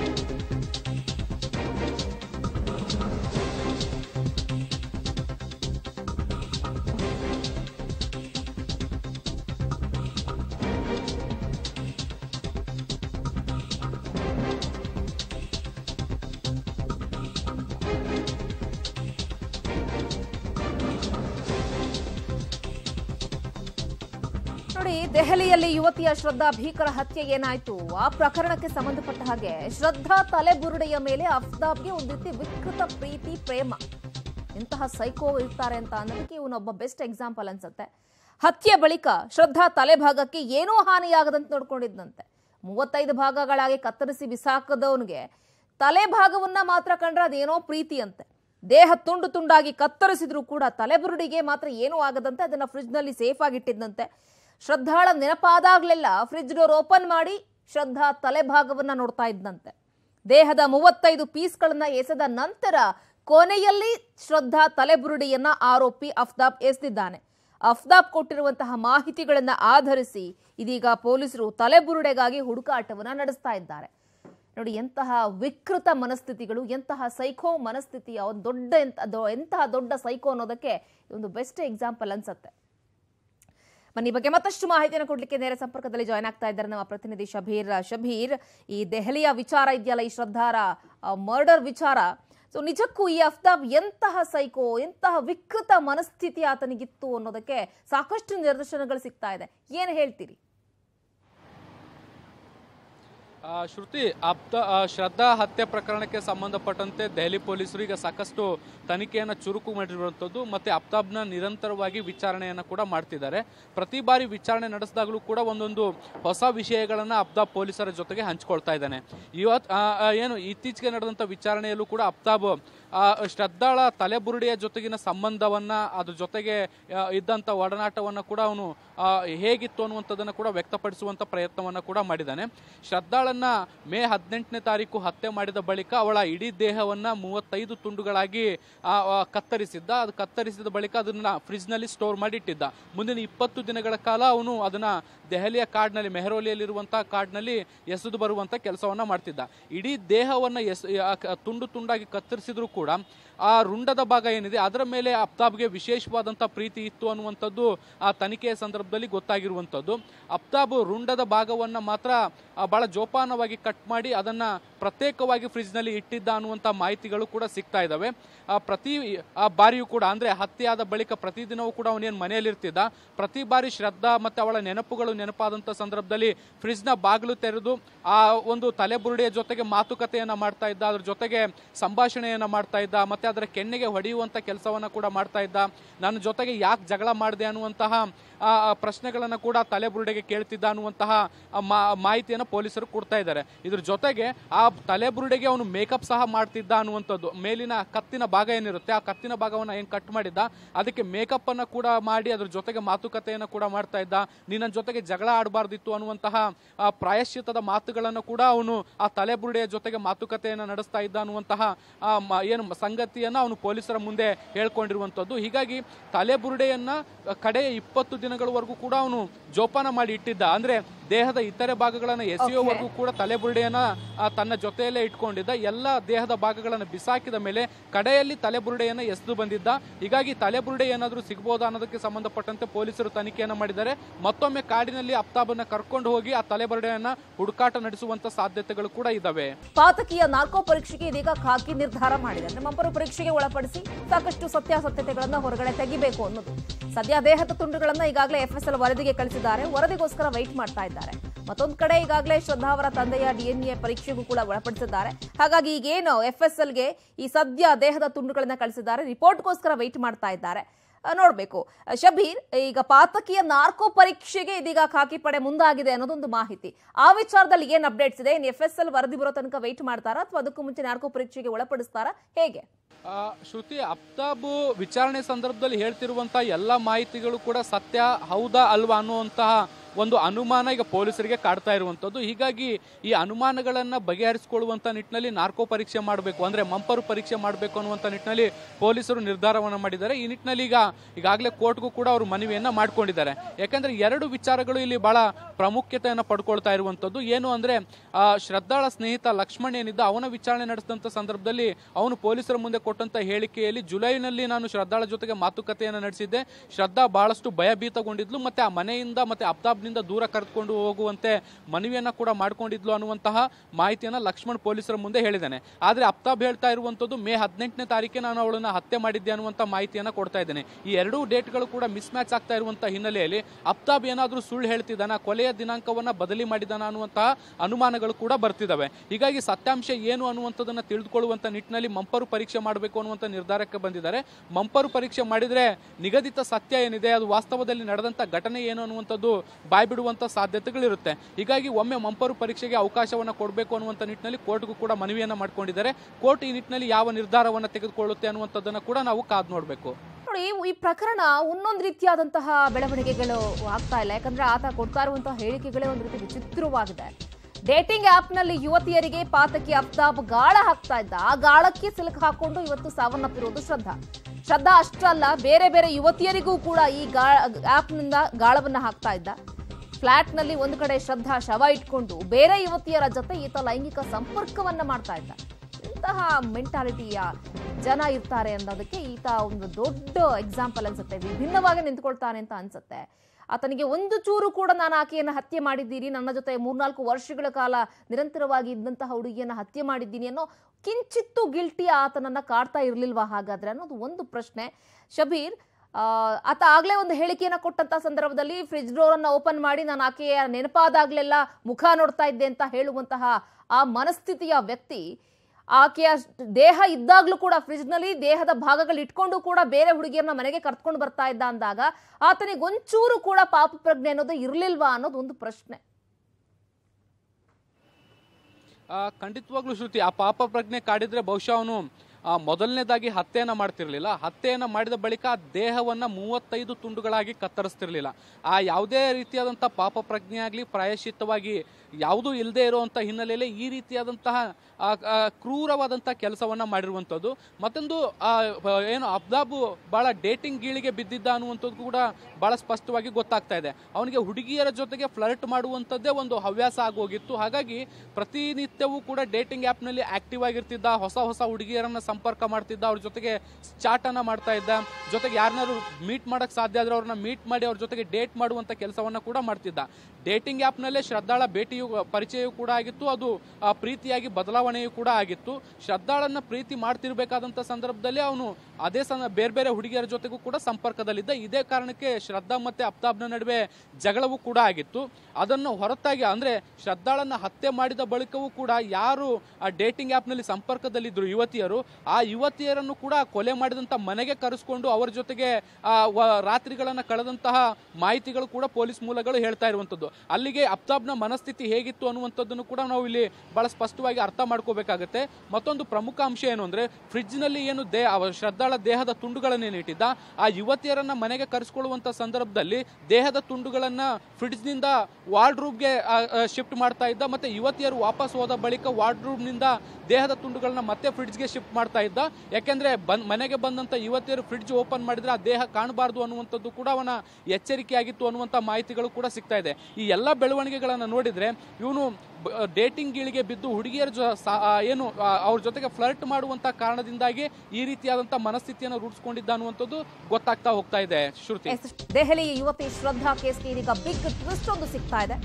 it. ನೋಡಿ ದೆಹಲಿಯಲ್ಲಿ ಯುವತಿಯ ಶ್ರದ್ಧಾ ಭೀಕರ ಹತ್ಯೆ ಏನಾಯ್ತು ಆ ಪ್ರಕರಣಕ್ಕೆ ಸಂಬಂಧಪಟ್ಟ ಹಾಗೆ ಶ್ರದ್ಧಾ ತಲೆಬುರುಡೆಯ ಮೇಲೆ ಅಫ್ತಾಬ್ಗೆ ರೀತಿ ವಿಕೃತ ಪ್ರೀತಿ ಪ್ರೇಮ ಇಂತಹ ಸೈಕೋ ಇರ್ತಾರೆ ಅಂತ ಅನ್ನೋದಕ್ಕೆ ಇವನೊಬ್ಬ ಬೆಸ್ಟ್ ಎಕ್ಸಾಂಪಲ್ ಅನ್ಸುತ್ತೆ ಹತ್ಯೆ ಬಳಿಕ ಶ್ರದ್ಧಾ ತಲೆಭಾಗಕ್ಕೆ ಏನೂ ಹಾನಿಯಾಗದಂತೆ ನೋಡ್ಕೊಂಡಿದ್ದಂತೆ ಮೂವತ್ತೈದು ಭಾಗಗಳಾಗಿ ಕತ್ತರಿಸಿ ಬಿಸಾಕದವನಿಗೆ ತಲೆಭಾಗವನ್ನ ಮಾತ್ರ ಕಂಡ್ರೆ ಅದೇನೋ ಪ್ರೀತಿ ದೇಹ ತುಂಡು ತುಂಡಾಗಿ ಕತ್ತರಿಸಿದ್ರು ಕೂಡ ತಲೆಬುರುಡಿಗೆ ಮಾತ್ರ ಏನೂ ಆಗದಂತೆ ಅದನ್ನ ಫ್ರಿಜ್ನಲ್ಲಿ ಸೇಫ್ ಆಗಿಟ್ಟಿದ್ದಂತೆ ಶ್ರದ್ಧಾಳ ನೆನಪಾದಾಗಲೆಲ್ಲ ಫ್ರಿಜ್ ಡೋರ್ ಓಪನ್ ಮಾಡಿ ಶ್ರದ್ಧಾ ತಲೆಭಾಗವನ್ನು ನೋಡ್ತಾ ಇದ್ದಂತೆ ದೇಹದ ಮೂವತ್ತೈದು ಪೀಸ್ಗಳನ್ನು ಎಸೆದ ನಂತರ ಕೊನೆಯಲ್ಲಿ ಶ್ರದ್ಧಾ ತಲೆಬುರುಡಿಯನ್ನ ಆರೋಪಿ ಅಫ್ತಾಬ್ ಎಸೆದಿದ್ದಾನೆ ಅಫ್ತಾಬ್ ಕೊಟ್ಟಿರುವಂತಹ ಮಾಹಿತಿಗಳನ್ನು ಆಧರಿಸಿ ಇದೀಗ ಪೊಲೀಸರು ತಲೆಬುರುಡೆಗಾಗಿ ಹುಡುಕಾಟವನ್ನು ನಡೆಸ್ತಾ ಇದ್ದಾರೆ ನೋಡಿ ಎಂತಹ ವಿಕೃತ ಮನಸ್ಥಿತಿಗಳು ಎಂತಹ ಸೈಕೋ ಮನಸ್ಥಿತಿಯ ಒಂದು ದೊಡ್ಡ ಎಂತಹ ದೊಡ್ಡ ಸೈಕೋ ಅನ್ನೋದಕ್ಕೆ ಒಂದು ಬೆಸ್ಟ್ ಎಕ್ಸಾಂಪಲ್ ಅನ್ಸತ್ತೆ ಬನ್ನಿ ಬಗ್ಗೆ ಮತ್ತಷ್ಟು ಮಾಹಿತಿಯನ್ನು ಕೊಡಲಿಕ್ಕೆ ನೇರ ಸಂಪರ್ಕದಲ್ಲಿ ಜಾಯ್ನ್ ಆಗ್ತಾ ಇದ್ದಾರೆ ನಮ್ಮ ಪ್ರತಿನಿಧಿ ಶಬೀರ್ ಶಬೀರ್ ಈ ದೆಹಲಿಯ ವಿಚಾರ ಇದೆಯಲ್ಲ ಈ ಶ್ರದ್ಧಾರ ಮರ್ಡರ್ ವಿಚಾರ ಸೊ ನಿಜಕ್ಕೂ ಈ ಅಫ್ತಾಬ್ ಎಂತಹ ಸೈಕೋ ಎಂತಹ ವಿಕೃತ ಮನಸ್ಥಿತಿ ಆತನಿಗಿತ್ತು ಅನ್ನೋದಕ್ಕೆ ಸಾಕಷ್ಟು ನಿದರ್ಶನಗಳು ಸಿಗ್ತಾ ಇದೆ ಏನು ಹೇಳ್ತೀರಿ ಶ್ರುತಿ ಆಪ್ತ ಶ್ರದ್ಧಾ ಹತ್ಯೆ ಪ್ರಕರಣಕ್ಕೆ ಸಂಬಂಧಪಟ್ಟಂತೆ ದೆಹಲಿ ಪೊಲೀಸರು ಈಗ ಸಾಕಷ್ಟು ತನಿಖೆಯನ್ನು ಚುರುಕು ಮಾಡಿರುವಂಥದ್ದು ಮತ್ತು ಅಪ್ತಾಬ್ನ ನಿರಂತರವಾಗಿ ವಿಚಾರಣೆಯನ್ನು ಕೂಡ ಮಾಡ್ತಿದ್ದಾರೆ ಪ್ರತಿ ಬಾರಿ ವಿಚಾರಣೆ ನಡೆಸಿದಾಗಲೂ ಕೂಡ ಒಂದೊಂದು ಹೊಸ ವಿಷಯಗಳನ್ನು ಅಬ್ದಾಬ್ ಪೊಲೀಸರ ಜೊತೆಗೆ ಹಂಚಿಕೊಳ್ತಾ ಇದ್ದಾನೆ ಇವತ್ತು ಏನು ಇತ್ತೀಚೆಗೆ ನಡೆದಂಥ ವಿಚಾರಣೆಯಲ್ಲೂ ಕೂಡ ಅಪ್ತಾಬ್ ಶ್ರದ್ಧಾಳ ತಲೆಬುರುಡಿಯ ಜೊತೆಗಿನ ಸಂಬಂಧವನ್ನು ಅದ್ರ ಜೊತೆಗೆ ಇದ್ದಂಥ ಒಡನಾಟವನ್ನು ಕೂಡ ಅವನು ಹೇಗಿತ್ತು ಅನ್ನುವಂಥದ್ದನ್ನು ಕೂಡ ವ್ಯಕ್ತಪಡಿಸುವಂಥ ಪ್ರಯತ್ನವನ್ನು ಕೂಡ ಮಾಡಿದ್ದಾನೆ ಶ್ರದ್ಧಾಳನ್ನು ಮೇ ಹದಿನೆಂಟನೇ ತಾರೀಕು ಹತ್ಯೆ ಮಾಡಿದ ಬಳಿಕ ಅವಳ ಇಡೀ ದೇಹವನ್ನ ಮೂವತ್ತೈದು ತುಂಡುಗಳಾಗಿ ಕತ್ತರಿಸಿದ್ದ ಅದು ಕತ್ತರಿಸಿದ ಬಳಿಕ ಅದನ್ನು ಫ್ರಿಜ್ನಲ್ಲಿ ಸ್ಟೋರ್ ಮಾಡಿಟ್ಟಿದ್ದ ಮುಂದಿನ ಇಪ್ಪತ್ತು ದಿನಗಳ ಕಾಲ ಅವನು ಅದನ್ನ ದೆಹಲಿಯ ಮೆಹರೋಲಿಯಲ್ಲಿರುವಂತಹ ಮೆಹರೋಲಿಯಲ್ಲಿರುವಂಥ ಕಾಡಿನಲ್ಲಿ ಎಸೆದು ಬರುವಂತ ಕೆಲಸವನ್ನ ಮಾಡ್ತಿದ್ದ ಇಡೀ ದೇಹವನ್ನ ಎಸ್ ತುಂಡು ತುಂಡಾಗಿ ಕತ್ತರಿಸಿದ್ರು ಕೂಡ ಆ ರುಂಡದ ಭಾಗ ಏನಿದೆ ಅದರ ಮೇಲೆ ಅಫ್ತಾಬ್ಗೆ ವಿಶೇಷವಾದಂಥ ಪ್ರೀತಿ ಇತ್ತು ಅನ್ನುವಂಥದ್ದು ಆ ತನಿಖೆಯ ಸಂದರ್ಭದಲ್ಲಿ ಗೊತ್ತಾಗಿರುವಂಥದ್ದು ಅಫ್ತಾಬ್ ರುಂಡದ ಭಾಗವನ್ನು ಮಾತ್ರ ಭಾಳ ಜೋಪಾನವಾಗಿ ಕಟ್ ಮಾಡಿ ಅದನ್ನು ಪ್ರತ್ಯೇಕವಾಗಿ ಫ್ರಿಜ್ನಲ್ಲಿ ಇಟ್ಟಿದ್ದ ಅನ್ನುವಂಥ ಮಾಹಿತಿಗಳು ಕೂಡ ಸಿಗ್ತಾ ಇದ್ದಾವೆ ಪ್ರತಿ ಬಾರಿಯೂ ಕೂಡ ಅಂದರೆ ಹತ್ಯೆಯಾದ ಬಳಿಕ ಪ್ರತಿದಿನವೂ ಕೂಡ ಅವನೇನು ಮನೆಯಲ್ಲಿರ್ತಿದ್ದ ಪ್ರತಿ ಬಾರಿ ಶ್ರದ್ಧಾ ಮತ್ತು ಅವಳ ನೆನಪುಗಳು ನೆನಪಾದಂಥ ಸಂದರ್ಭದಲ್ಲಿ ಫ್ರಿಜ್ನ ಬಾಗಿಲು ತೆರೆದು ಆ ಒಂದು ತಲೆಬುರುಡೆಯ ಜೊತೆಗೆ ಮಾತುಕತೆಯನ್ನು ಮಾಡ್ತಾ ಇದ್ದ ಅದ್ರ ಜೊತೆಗೆ ಸಂಭಾಷಣೆಯನ್ನು ಮಾಡ್ತಾ ಇದ್ದ ಮತ್ತು ಅದರ ಕೆನ್ನೆಗೆ ಹೊಡೆಯುವಂಥ ಕೆಲಸವನ್ನ ಕೂಡ ಮಾಡ್ತಾ ಇದ್ದ ನನ್ನ ಜೊತೆಗೆ ಯಾಕೆ ಜಗಳ ಮಾಡಿದೆ ಅನ್ನುವಂತಹ ಪ್ರಶ್ನೆಗಳನ್ನು ಕೂಡ ತಲೆಬುರುಡೆಗೆ ಕೇಳ್ತಿದ್ದ ಅನ್ನುವಂತಹ ಮಾಹಿತಿಯನ್ನು ಪೊಲೀಸರು ಕೊಡ್ತಾ ಇದ್ದಾರೆ ಇದ್ರ ಜೊತೆಗೆ ಆ ತಲೆಬುರುಡೆಗೆ ಅವನು ಮೇಕಪ್ ಸಹ ಮಾಡ್ತಿದ್ದ ಅನ್ನುವಂಥದ್ದು ಮೇಲಿನ ಕತ್ತಿನ ಭಾಗ ಏನಿರುತ್ತೆ ಆ ಕತ್ತಿನ ಭಾಗವನ್ನು ಏನು ಕಟ್ ಮಾಡಿದ್ದ ಅದಕ್ಕೆ ಮೇಕಪ್ ಅನ್ನು ಕೂಡ ಮಾಡಿ ಅದ್ರ ಜೊತೆಗೆ ಮಾತುಕತೆಯನ್ನು ಕೂಡ ಮಾಡ್ತಾ ಇದ್ದ ನಿನ್ನ ಜೊತೆಗೆ ಜಗಳ ಆಡಬಾರ್ದಿತ್ತು ಅನ್ನುವಂತಹ ಪ್ರಾಯಶ್ಚಿತದ ಮಾತುಗಳನ್ನು ಕೂಡ ಅವನು ಆ ತಲೆಬುರುಡೆಯ ಜೊತೆಗೆ ಮಾತುಕತೆಯನ್ನು ನಡೆಸ್ತಾ ಇದ್ದ ಅನ್ನುವಂತಹ ಏನು ಸಂಗತಿಯನ್ನು ಅವನು ಪೊಲೀಸರ ಮುಂದೆ ಹೇಳ್ಕೊಂಡಿರುವಂಥದ್ದು ಹೀಗಾಗಿ ತಲೆಬುರುಡೆಯನ್ನು ಕಡೆಯ ಇಪ್ಪತ್ತು ದಿನ ದಿನಗಳವರೆಗೂ ಕೂಡ ಅವನು ಜೋಪಾನ ಮಾಡಿ ಇಟ್ಟಿದ್ದ ಅಂದ್ರೆ ದೇಹದ ಇತರೆ ಭಾಗಗಳನ್ನು ಎಸೆಯುವವರೆಗೂ ಕೂಡ ತಲೆಬುರುಡೆಯನ್ನ ತನ್ನ ಜೊತೆಯಲ್ಲೇ ಇಟ್ಕೊಂಡಿದ್ದ ಎಲ್ಲ ದೇಹದ ಭಾಗಗಳನ್ನು ಬಿಸಾಕಿದ ಮೇಲೆ ಕಡೆಯಲ್ಲಿ ತಲೆಬುರುಡೆಯನ್ನ ಎಸೆದು ಬಂದಿದ್ದ ಹೀಗಾಗಿ ತಲೆಬುರುಡೆ ಏನಾದರೂ ಸಿಗಬಹುದು ಅನ್ನೋದಕ್ಕೆ ಸಂಬಂಧಪಟ್ಟಂತೆ ಪೊಲೀಸರು ತನಿಖೆಯನ್ನು ಮಾಡಿದ್ದಾರೆ ಮತ್ತೊಮ್ಮೆ ಕಾಡಿನಲ್ಲಿ ಅಪ್ತಾಬನ್ನ ಕರ್ಕೊಂಡು ಹೋಗಿ ಆ ತಲೆಬುರುಡೆಯನ್ನ ಹುಡುಕಾಟ ನಡೆಸುವಂತ ಸಾಧ್ಯತೆಗಳು ಕೂಡ ಇದ್ದಾವೆ ಪಾತಕಿಯ ನಾಲ್ಕೋ ಪರೀಕ್ಷೆಗೆ ಇದೀಗ ಖಾಕಿ ನಿರ್ಧಾರ ಮಾಡಿದೆ ಮಂಪರು ಪರೀಕ್ಷೆಗೆ ಒಳಪಡಿಸಿ ಸಾಕಷ್ಟು ಸತ್ಯಾಸತ್ಯತೆಗಳನ್ನು ಹೊರಗಡೆ ತೆಗಿಬೇಕು ಅನ್ನೋದು ಸದ್ಯ ದೇಹದ ತುಂಡುಗಳನ್ನು ಈಗಾಗಲೇ ಎಫ್ಎಸ್ಎಲ್ ವರದಿಗೆ ಕಳಿಸಿದ್ದಾರೆ ವರದಿಗೋಸ್ಕರ ವೈಟ್ ಮಾಡ್ತಾ ಇದ್ದಾರೆ ಮತ್ತೊಂದು ಕಡೆ ಈಗಾಗಲೇ ಶ್ರದ್ಧಾ ಅವರ ತಂದೆಯ ಡಿಎನ್ಎ ಪರೀಕ್ಷೆಗೂ ಕೂಡ ಒಳಪಡಿಸಿದ್ದಾರೆ ಹಾಗಾಗಿ ಈಗೇನು ಎಫ್ಎಸ್ಎಲ್ಗೆ ಈ ಸದ್ಯ ದೇಹದ ತುಂಡುಗಳನ್ನು ಕಳಿಸಿದ್ದಾರೆ ರಿಪೋರ್ಟ್ಗೋಸ್ಕರ ವೈಟ್ ಮಾಡ್ತಾ ಇದ್ದಾರೆ ನೋಡಬೇಕು ಶಬೀರ್ ಈಗ ಪಾತಕಿಯ ನಾರ್ಕೋ ಪರೀಕ್ಷೆಗೆ ಇದೀಗ ಖಾಕಿ ಪಡೆ ಮುಂದಾಗಿದೆ ಅನ್ನೋದೊಂದು ಮಾಹಿತಿ ಆ ವಿಚಾರದಲ್ಲಿ ಏನು ಅಪ್ಡೇಟ್ಸ್ ಇದೆ ಎಫ್ ಎಸ್ ಎಲ್ ವರದಿ ಬರೋ ತನಕ ವೆಯ್ಟ್ ಮಾಡ್ತಾರಾ ಅಥವಾ ಅದಕ್ಕೂ ಮುಂಚೆ ನಾರ್ಕೋ ಪರೀಕ್ಷೆಗೆ ಒಳಪಡಿಸ್ತಾರಾ ಹೇಗೆ ಶ್ರುತಿ ಅಪ್ತಾಬು ವಿಚಾರಣೆ ಸಂದರ್ಭದಲ್ಲಿ ಹೇಳ್ತಿರುವಂತಹ ಎಲ್ಲ ಮಾಹಿತಿಗಳು ಕೂಡ ಸತ್ಯ ಹೌದಾ ಅಲ್ವಾ ಅನ್ನುವಂತಹ ಒಂದು ಅನುಮಾನ ಈಗ ಪೊಲೀಸರಿಗೆ ಕಾಡ್ತಾ ಇರುವಂಥದ್ದು ಹೀಗಾಗಿ ಈ ಅನುಮಾನಗಳನ್ನು ಬಗೆಹರಿಸಿಕೊಳ್ಳುವಂಥ ನಿಟ್ಟಿನಲ್ಲಿ ನಾರ್ಕೋ ಪರೀಕ್ಷೆ ಮಾಡಬೇಕು ಅಂದರೆ ಮಂಪರು ಪರೀಕ್ಷೆ ಮಾಡಬೇಕು ಅನ್ನುವಂಥ ನಿಟ್ಟಿನಲ್ಲಿ ಪೊಲೀಸರು ನಿರ್ಧಾರವನ್ನು ಮಾಡಿದ್ದಾರೆ ಈ ನಿಟ್ಟಿನಲ್ಲಿ ಈಗ ಈಗಾಗಲೇ ಕೋರ್ಟ್ಗೂ ಕೂಡ ಅವರು ಮನವಿಯನ್ನು ಮಾಡಿಕೊಂಡಿದ್ದಾರೆ ಯಾಕಂದರೆ ಎರಡು ವಿಚಾರಗಳು ಇಲ್ಲಿ ಬಹಳ ಪ್ರಾಮುಖ್ಯತೆಯನ್ನು ಪಡ್ಕೊಳ್ತಾ ಇರುವಂಥದ್ದು ಏನು ಅಂದರೆ ಶ್ರದ್ಧಾಳ ಸ್ನೇಹಿತ ಲಕ್ಷ್ಮಣ್ ಏನಿದ್ದ ಅವನ ವಿಚಾರಣೆ ನಡೆಸಿದಂಥ ಸಂದರ್ಭದಲ್ಲಿ ಅವನು ಪೊಲೀಸರ ಮುಂದೆ ಕೊಟ್ಟಂಥ ಹೇಳಿಕೆಯಲ್ಲಿ ಜುಲೈನಲ್ಲಿ ನಾನು ಶ್ರದ್ಧಾಳ ಜೊತೆಗೆ ಮಾತುಕತೆಯನ್ನು ನಡೆಸಿದ್ದೆ ಶ್ರದ್ಧಾ ಬಹಳಷ್ಟು ಭಯಭೀತಗೊಂಡಿದ್ಲು ಮತ್ತು ಆ ಮನೆಯಿಂದ ಮತ್ತು ಅಪ್ತಾಬ್ ಸ್ಥಳದಿಂದ ದೂರ ಕರೆದುಕೊಂಡು ಹೋಗುವಂತೆ ಮನವಿಯನ್ನು ಕೂಡ ಮಾಡಿಕೊಂಡಿದ್ಲು ಅನ್ನುವಂತಹ ಮಾಹಿತಿಯನ್ನು ಲಕ್ಷ್ಮಣ್ ಪೊಲೀಸರ ಮುಂದೆ ಹೇಳಿದ್ದಾನೆ ಆದರೆ ಅಪ್ತಾಬ್ ಹೇಳ್ತಾ ಇರುವಂಥದ್ದು ಮೇ ಹದಿನೆಂಟನೇ ತಾರೀಕೆ ನಾನು ಅವಳನ್ನು ಹತ್ಯೆ ಮಾಡಿದ್ದೆ ಅನ್ನುವಂಥ ಮಾಹಿತಿಯನ್ನು ಕೊಡ್ತಾ ಇದ್ದೇನೆ ಈ ಎರಡೂ ಡೇಟ್ಗಳು ಕೂಡ ಮಿಸ್ ಮ್ಯಾಚ್ ಆಗ್ತಾ ಇರುವಂಥ ಹಿನ್ನೆಲೆಯಲ್ಲಿ ಅಪ್ತಾಬ್ ಏನಾದರೂ ಸುಳ್ಳು ಹೇಳ್ತಿದ್ದಾನ ಕೊಲೆಯ ದಿನಾಂಕವನ್ನು ಬದಲಿ ಮಾಡಿದಾನ ಅನ್ನುವಂತಹ ಅನುಮಾನಗಳು ಕೂಡ ಬರ್ತಿದ್ದಾವೆ ಹೀಗಾಗಿ ಸತ್ಯಾಂಶ ಏನು ಅನ್ನುವಂಥದ್ದನ್ನು ತಿಳಿದುಕೊಳ್ಳುವಂಥ ನಿಟ್ಟಿನಲ್ಲಿ ಮಂಪರು ಪರೀಕ್ಷೆ ಮಾಡಬೇಕು ಅನ್ನುವಂಥ ನಿರ್ಧಾರಕ್ಕೆ ಬಂದಿದ್ದಾರೆ ಮಂಪರು ಪರೀಕ್ಷೆ ಮಾಡಿದರೆ ನಿಗದಿತ ಸತ್ಯ ಏನಿದೆ ಅದು ವಾಸ್ತವದಲ್ಲಿ ನಡೆದಂಥ ಘಟನೆ ಏನು ಅನ್ನುವಂಥದ್ದು ಬಾಯ್ಬಿಡುವಂಥ ಸಾಧ್ಯತೆಗಳಿರುತ್ತೆ ಹೀಗಾಗಿ ಒಮ್ಮೆ ಮಂಪರು ಪರೀಕ್ಷೆಗೆ ಅವಕಾಶವನ್ನು ಕೊಡಬೇಕು ಅನ್ನುವಂಥ ನಿಟ್ಟಿನಲ್ಲಿ ಕೋರ್ಟ್ಗೂ ಕೂಡ ಮನವಿಯನ್ನು ಮಾಡಿಕೊಂಡಿದ್ದಾರೆ ಕೋರ್ಟ್ ಈ ನಿಟ್ಟಿನಲ್ಲಿ ಯಾವ ನಿರ್ಧಾರವನ್ನು ತೆಗೆದುಕೊಳ್ಳುತ್ತೆ ಅನ್ನುವಂಥದ್ದನ್ನು ಕೂಡ ನಾವು ಕಾದು ನೋಡಬೇಕು ನೋಡಿ ಈ ಪ್ರಕರಣ ಒಂದೊಂದು ರೀತಿಯಾದಂತಹ ಬೆಳವಣಿಗೆಗಳು ಆಗ್ತಾ ಇಲ್ಲ ಯಾಕಂದ್ರೆ ಆತ ಕೊಡ್ತಾ ಇರುವಂತಹ ಹೇಳಿಕೆಗಳೇ ಒಂದು ರೀತಿ ವಿಚಿತ್ರವಾಗಿದೆ ಡೇಟಿಂಗ್ ಆಪ್ನಲ್ಲಿ ಯುವತಿಯರಿಗೆ ಪಾತಕಿ ಅಫ್ತಾಬ್ ಗಾಳ ಹಾಕ್ತಾ ಇದ್ದ ಆ ಗಾಳಕ್ಕೆ ಸಿಲುಕ್ ಹಾಕೊಂಡು ಇವತ್ತು ಸಾವನ್ನಪ್ಪಿರುವುದು ಶ್ರದ್ಧಾ ಶ್ರದ್ಧಾ ಅಷ್ಟಲ್ಲ ಬೇರೆ ಬೇರೆ ಯುವತಿಯರಿಗೂ ಕೂಡ ಈ ಗಾ ಆಪ್ನಿಂದ ಗಾಳವನ್ನು ಹಾಕ್ತಾ ಇದ್ದ ಫ್ಲಾಟ್ ನಲ್ಲಿ ಒಂದು ಕಡೆ ಶ್ರದ್ಧಾ ಶವ ಇಟ್ಕೊಂಡು ಬೇರೆ ಯುವತಿಯರ ಜೊತೆ ಈತ ಲೈಂಗಿಕ ಸಂಪರ್ಕವನ್ನ ಮಾಡ್ತಾ ಇದ್ದ ಇಂತಹ ಮೆಂಟಾಲಿಟಿಯ ಜನ ಇರ್ತಾರೆ ಅನ್ನೋದಕ್ಕೆ ಈತ ಒಂದು ದೊಡ್ಡ ಎಕ್ಸಾಂಪಲ್ ಅನ್ಸುತ್ತೆ ವಿಭಿನ್ನವಾಗಿ ನಿಂತ್ಕೊಳ್ತಾನೆ ಅಂತ ಅನ್ಸುತ್ತೆ ಆತನಿಗೆ ಒಂದು ಚೂರು ಕೂಡ ನಾನು ಆಕೆಯನ್ನು ಹತ್ಯೆ ಮಾಡಿದ್ದೀನಿ ನನ್ನ ಜೊತೆ ಮೂರ್ನಾಲ್ಕು ವರ್ಷಗಳ ಕಾಲ ನಿರಂತರವಾಗಿ ಇದ್ದಂತಹ ಹುಡುಗಿಯನ್ನು ಹತ್ಯೆ ಮಾಡಿದ್ದೀನಿ ಅನ್ನೋ ಕಿಂಚಿತ್ತು ಗಿಲ್ಟಿ ಆತನನ್ನು ಕಾಡ್ತಾ ಇರಲಿಲ್ವಾ ಹಾಗಾದ್ರೆ ಅನ್ನೋದು ಒಂದು ಪ್ರಶ್ನೆ ಶಬೀರ್ ಆತ ಆಗ್ಲೇ ಒಂದು ಹೇಳಿಕೆಯನ್ನು ಕೊಟ್ಟಂತ ಸಂದರ್ಭದಲ್ಲಿ ಫ್ರಿಜ್ ಡೋರ್ ಅನ್ನ ಓಪನ್ ಮಾಡಿ ನಾನು ಆಕೆಯ ನೆನಪಾದಾಗ್ಲೆಲ್ಲ ಮುಖ ನೋಡ್ತಾ ಇದ್ದೆ ಅಂತ ಹೇಳುವಂತಹ ಆ ಮನಸ್ಥಿತಿಯ ವ್ಯಕ್ತಿ ಆಕೆಯ ದೇಹ ಇದ್ದಾಗ್ಲೂ ಕೂಡ ಫ್ರಿಜ್ನಲ್ಲಿ ದೇಹದ ಭಾಗಗಳು ಇಟ್ಕೊಂಡು ಕೂಡ ಬೇರೆ ಹುಡುಗಿಯನ್ನ ಮನೆಗೆ ಕರ್ತ್ಕೊಂಡು ಬರ್ತಾ ಇದ್ದ ಅಂದಾಗ ಆತನಿಗೊಂಚೂರು ಕೂಡ ಪಾಪ ಪ್ರಜ್ಞೆ ಅನ್ನೋದು ಇರ್ಲಿಲ್ವಾ ಅನ್ನೋದು ಒಂದು ಪ್ರಶ್ನೆ ಖಂಡಿತವಾಗ್ಲೂ ಶ್ರುತಿ ಆ ಪಾಪ ಪ್ರಜ್ಞೆ ಕಾಡಿದ್ರೆ ಬಹುಶಃ ಅವನು ಮೊದಲನೇದಾಗಿ ಹತ್ಯೆಯನ್ನು ಮಾಡ್ತಿರಲಿಲ್ಲ ಹತ್ಯೆಯನ್ನು ಮಾಡಿದ ಬಳಿಕ ಆ ದೇಹವನ್ನು ಮೂವತ್ತೈದು ತುಂಡುಗಳಾಗಿ ಕತ್ತರಿಸ್ತಿರಲಿಲ್ಲ ಆ ಯಾವುದೇ ರೀತಿಯಾದಂಥ ಪಾಪ ಪ್ರಜ್ಞೆ ಆಗಲಿ ಪ್ರಾಯಶ್ಚಿತ್ತವಾಗಿ ಯಾವುದೂ ಇಲ್ಲದೆ ಇರುವಂಥ ಹಿನ್ನೆಲೆಯಲ್ಲಿ ಈ ರೀತಿಯಾದಂತಹ ಕ್ರೂರವಾದಂಥ ಕೆಲಸವನ್ನು ಮಾಡಿರುವಂಥದ್ದು ಮತ್ತೊಂದು ಏನು ಅಬ್ದಾಬು ಭಾಳ ಡೇಟಿಂಗ್ ಗೀಳಿಗೆ ಬಿದ್ದಿದ್ದ ಅನ್ನುವಂಥದ್ದು ಕೂಡ ಭಾಳ ಸ್ಪಷ್ಟವಾಗಿ ಗೊತ್ತಾಗ್ತಾ ಇದೆ ಅವನಿಗೆ ಹುಡುಗಿಯರ ಜೊತೆಗೆ ಫ್ಲರ್ಟ್ ಮಾಡುವಂಥದ್ದೇ ಒಂದು ಹವ್ಯಾಸ ಆಗೋಗಿತ್ತು ಹಾಗಾಗಿ ಪ್ರತಿನಿತ್ಯವೂ ಕೂಡ ಡೇಟಿಂಗ್ ಆ್ಯಪ್ನಲ್ಲಿ ಆ್ಯಕ್ಟಿವ್ ಆಗಿರ್ತಿದ್ದ ಹೊಸ ಹೊಸ ಹುಡುಗಿಯರನ್ನು ಸಂಪರ್ಕ ಮಾಡ್ತಿದ್ದ ಅವ್ರ ಜೊತೆಗೆ ಚಾಟನ್ನು ಮಾಡ್ತಾ ಇದ್ದ ಜೊತೆಗೆ ಯಾರನ್ನಾರು ಮೀಟ್ ಮಾಡೋಕ್ಕೆ ಸಾಧ್ಯ ಆದರೆ ಅವ್ರನ್ನ ಮೀಟ್ ಮಾಡಿ ಅವ್ರ ಜೊತೆಗೆ ಡೇಟ್ ಮಾಡುವಂಥ ಕೆಲಸವನ್ನು ಕೂಡ ಮಾಡ್ತಿದ್ದ ಡೇಟಿಂಗ್ ಆ್ಯಪ್ನಲ್ಲೇ ಶ್ರದ್ಧಾಳ ಭೇಟಿಯು ಪರಿಚಯವೂ ಕೂಡ ಆಗಿತ್ತು ಅದು ಪ್ರೀತಿಯಾಗಿ ಬದಲಾವಣೆಯೂ ಕೂಡ ಆಗಿತ್ತು ಶ್ರದ್ಧಾಳನ್ನು ಪ್ರೀತಿ ಮಾಡ್ತಿರ್ಬೇಕಾದಂತ ಸಂದರ್ಭದಲ್ಲಿ ಅವನು ಅದೇ ಸಮ ಬೇರೆ ಬೇರೆ ಹುಡುಗಿಯರ ಜೊತೆಗೂ ಕೂಡ ಸಂಪರ್ಕದಲ್ಲಿದ್ದ ಇದೇ ಕಾರಣಕ್ಕೆ ಶ್ರದ್ಧಾ ಮತ್ತು ಅಪ್ತಾಬ್ನ ನಡುವೆ ಜಗಳವೂ ಕೂಡ ಆಗಿತ್ತು ಅದನ್ನು ಹೊರತಾಗಿ ಅಂದರೆ ಶ್ರದ್ಧಾಳನ್ನು ಹತ್ಯೆ ಮಾಡಿದ ಬಳಿಕವೂ ಕೂಡ ಯಾರು ಆ ಡೇಟಿಂಗ್ ಆ್ಯಪ್ನಲ್ಲಿ ಸಂಪರ್ಕದಲ್ಲಿದ್ದರು ಯುವತಿಯರು ಆ ಯುವತಿಯರನ್ನು ಕೂಡ ಕೊಲೆ ಮಾಡಿದಂಥ ಮನೆಗೆ ಕರೆಸ್ಕೊಂಡು ಅವರ ಜೊತೆಗೆ ರಾತ್ರಿಗಳನ್ನು ಕಳೆದಂತಹ ಮಾಹಿತಿಗಳು ಕೂಡ ಪೊಲೀಸ್ ಮೂಲಗಳು ಹೇಳ್ತಾ ಇರುವಂಥದ್ದು ಅಲ್ಲಿಗೆ ಅಪ್ತಾಬ್ನ ಮನಸ್ಥಿತಿ ಹೇಗಿತ್ತು ಅನ್ನುವಂಥದ್ದನ್ನು ಕೂಡ ನಾವು ಇಲ್ಲಿ ಭಾಳ ಸ್ಪಷ್ಟವಾಗಿ ಅರ್ಥ ಮಾಡ್ಕೋಬೇಕಾಗುತ್ತೆ ಮತ್ತೊಂದು ಪ್ರಮುಖ ಅಂಶ ಏನು ಅಂದರೆ ಫ್ರಿಡ್ಜ್ನಲ್ಲಿ ಏನು ದೇ ಶ್ರದ್ಧಾ ದೇಹದ ತುಂಡುಗಳನ್ನು ಏನಿಟ್ಟಿದ್ದ ಆ ಯುವತಿಯರನ್ನ ಮನೆಗೆ ಕರೆಸ್ಕೊಳ್ಳುವಂಥ ಸಂದರ್ಭದಲ್ಲಿ ದೇಹದ ತುಂಡುಗಳನ್ನ ಫ್ರಿಡ್ಜ್ನಿಂದ ವಾರ್ಡ್ ರೂಮ್ಗೆ ಶಿಫ್ಟ್ ಮಾಡ್ತಾ ಇದ್ದ ಮತ್ತೆ ಯುವತಿಯರು ವಾಪಸ್ ಹೋದ ಬಳಿಕ ವಾರ್ಡ್ ರೂಮ್ನಿಂದ ದೇಹದ ತುಂಡುಗಳನ್ನು ಮತ್ತೆ ಫ್ರಿಡ್ಜ್ಗೆ ಶಿಫ್ಟ್ ಮಾಡ್ತಾ ಇದ್ದ ಯಾಕೆಂದ್ರೆ ಬಂದ್ ಮನೆಗೆ ಬಂದಂತ ಯುವತಿಯರು ಫ್ರಿಡ್ಜ್ ಓಪನ್ ಮಾಡಿದ್ರೆ ಆ ದೇಹ ಕಾಣಬಾರ್ದು ಅನ್ನುವಂಥದ್ದು ಕೂಡ ಅವನ ಎಚ್ಚರಿಕೆಯಾಗಿತ್ತು ಅನ್ನುವಂಥ ಮಾಹಿತಿಗಳು ಕೂಡ ಸಿಗ್ತಾ ಇದೆ ಈ ಎಲ್ಲ ಬೆಳವಣಿಗೆಗಳನ್ನು ನೋಡಿದ್ರೆ ಇವನು ಡೇಟಿಂಗ್ ಗೀಳಿಗೆ ಬಿದ್ದು ಹುಡುಗಿಯರ ಏನು ಅವ್ರ ಜೊತೆಗೆ ಫ್ಲರ್ಟ್ ಮಾಡುವಂತ ಕಾರಣದಿಂದಾಗಿ ಈ ರೀತಿಯಾದಂತಹ ಮನಸ್ಥಿತಿಯನ್ನು ರೂಢಿಸಿಕೊಂಡಿದ್ದ ಅನ್ನುವಂಥದ್ದು ಗೊತ್ತಾಗ್ತಾ ಹೋಗ್ತಾ ಇದೆ ಶ್ರುತಿ ದೆಹಲಿ ಯುವತಿ ಶ್ರದ್ಧಾ ಕೇಸ್ ಇದೀಗ ಬಿಗ್ ಟ್ವಿಸ್ಟ್ ಒಂದು ಸಿಗ್ತಾ ಇದೆ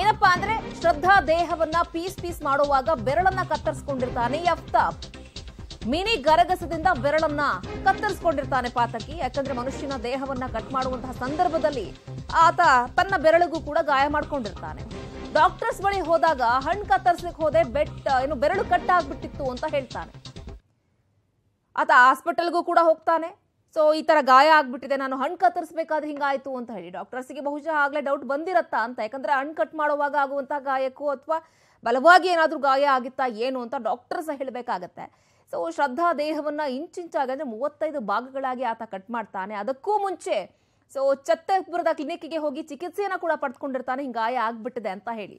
ಏನಪ್ಪಾ ಅಂದ್ರೆ ಶ್ರದ್ಧಾ ದೇಹವನ್ನ ಪೀಸ್ ಪೀಸ್ ಮಾಡುವಾಗ ಬೆರಳನ್ನ ಕತ್ತರಿಸಿಕೊಂಡಿರ್ತಾನೆ ಯಫ್ತ ಮಿನಿ ಗರಗಸದಿಂದ ಬೆರಳನ್ನ ಕತ್ತರಿಸಿಕೊಂಡಿರ್ತಾನೆ ಪಾತಕಿ ಯಾಕಂದ್ರೆ ಮನುಷ್ಯನ ದೇಹವನ್ನ ಕಟ್ ಮಾಡುವಂತಹ ಸಂದರ್ಭದಲ್ಲಿ ಆತ ತನ್ನ ಬೆರಳಿಗೂ ಕೂಡ ಗಾಯ ಮಾಡ್ಕೊಂಡಿರ್ತಾನೆ ಡಾಕ್ಟರ್ಸ್ ಬಳಿ ಹೋದಾಗ ಹಣ್ಣು ಕತ್ತರಿಸ್ಲಿಕ್ಕೆ ಹೋದೆ ಬೆಟ್ ಏನು ಬೆರಳು ಕಟ್ಟಾಗ್ಬಿಟ್ಟಿತ್ತು ಆಗ್ಬಿಟ್ಟಿತ್ತು ಅಂತ ಹೇಳ್ತಾನೆ ಆತ ಹಾಸ್ಪಿಟಲ್ಗೂ ಕೂಡ ಹೋಗ್ತಾನೆ ಸೊ ಈ ತರ ಗಾಯ ಆಗ್ಬಿಟ್ಟಿದೆ ನಾನು ಹಣ್ಣು ಕತ್ತರಿಸಬೇಕಾದ್ರೆ ಹಿಂಗಾಯ್ತು ಅಂತ ಹೇಳಿ ಡಾಕ್ಟರ್ಸ್ಗೆ ಬಹುಶಃ ಆಗಲೇ ಡೌಟ್ ಬಂದಿರತ್ತಾ ಅಂತ ಯಾಕಂದ್ರೆ ಹಣ್ಣು ಕಟ್ ಮಾಡುವಾಗ ಆಗುವಂತ ಗಾಯಕ್ಕೂ ಅಥವಾ ಬಲವಾಗಿ ಏನಾದರೂ ಗಾಯ ಆಗಿತ್ತಾ ಏನು ಅಂತ ಡಾಕ್ಟರ್ಸ್ ಹೇಳಬೇಕಾಗತ್ತೆ ಸೊ ಶ್ರದ್ಧಾ ದೇಹವನ್ನ ಇಂಚಿಂಚಾಗಿ ಅಂದರೆ ಮೂವತ್ತೈದು ಭಾಗಗಳಾಗಿ ಆತ ಕಟ್ ಮಾಡ್ತಾನೆ ಅದಕ್ಕೂ ಮುಂಚೆ ಸೊ ಚತ್ತಪುರದ ಕ್ಲಿನಿಕ್ಗೆ ಹೋಗಿ ಚಿಕಿತ್ಸೆಯನ್ನು ಕೂಡ ಪಡೆದುಕೊಂಡಿರ್ತಾನೆ ಗಾಯ ಆಗ್ಬಿಟ್ಟಿದೆ ಅಂತ ಹೇಳಿ